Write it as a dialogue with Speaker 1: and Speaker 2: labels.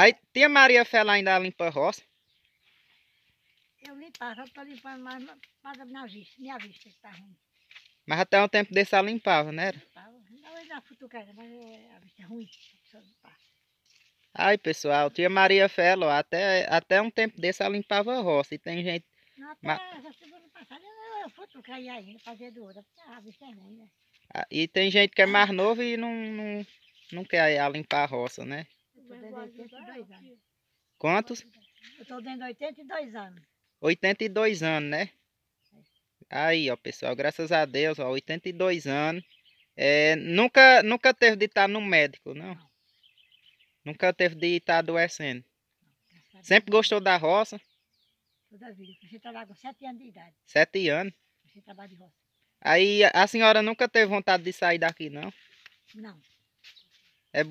Speaker 1: Aí, a Maria Fela ainda limpa a roça?
Speaker 2: Eu limpava, só estou limpando mais para minha vista, minha vista está ruim.
Speaker 1: Mas até um tempo desse ela limpava, né? Limpava,
Speaker 2: não era é futucada, mas é, a vista é ruim, só limpar.
Speaker 1: Aí, pessoal, tia Maria Fela, até, até um tempo desse ela limpava a roça e tem gente... Não, até mas...
Speaker 3: essa semana passada eu, eu futucai ainda, fazer do outro, porque a vista é ruim, né?
Speaker 1: Ah, e tem gente que é mais novo e não, não, não quer limpar a roça, né?
Speaker 4: 82 é anos. Quantos? Eu estou dentro de 82 anos.
Speaker 1: 82 anos, né? Aí, ó, pessoal, graças a Deus, ó, 82 anos. É, nunca, nunca teve de estar no médico, não? não. Nunca teve de estar adoecendo. Não, Sempre gostou da roça?
Speaker 2: Toda vida. Você trabalha tá com 7 anos de idade.
Speaker 1: 7 anos?
Speaker 2: Você trabalha de roça.
Speaker 1: Aí a senhora nunca teve vontade de sair daqui, não?
Speaker 2: Não.